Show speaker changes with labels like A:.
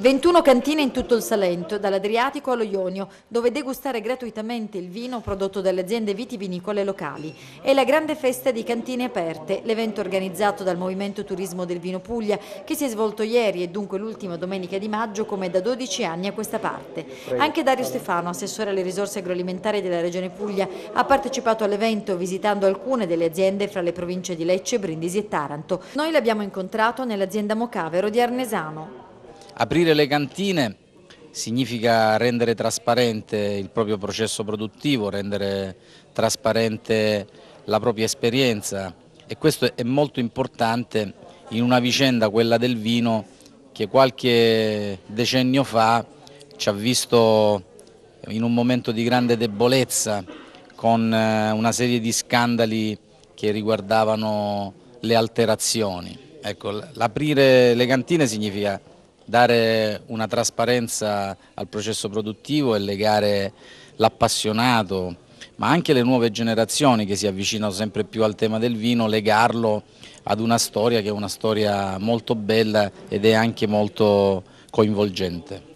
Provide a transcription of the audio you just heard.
A: 21 cantine in tutto il Salento, dall'Adriatico allo Ionio, dove degustare gratuitamente il vino prodotto dalle aziende vitivinicole locali. E la grande festa di cantine aperte, l'evento organizzato dal Movimento Turismo del Vino Puglia, che si è svolto ieri e dunque l'ultima domenica di maggio come da 12 anni a questa parte. Anche Dario Stefano, assessore alle risorse agroalimentari della Regione Puglia, ha partecipato all'evento visitando alcune delle aziende fra le province di Lecce, Brindisi e Taranto. Noi l'abbiamo incontrato nell'azienda Mocavero di Arnesano.
B: Aprire le cantine significa rendere trasparente il proprio processo produttivo, rendere trasparente la propria esperienza e questo è molto importante in una vicenda, quella del vino, che qualche decennio fa ci ha visto in un momento di grande debolezza con eh, una serie di scandali che riguardavano le alterazioni. Ecco, l'aprire le cantine significa dare una trasparenza al processo produttivo e legare l'appassionato, ma anche le nuove generazioni che si avvicinano sempre più al tema del vino, legarlo ad una storia che è una storia molto bella ed è anche molto coinvolgente.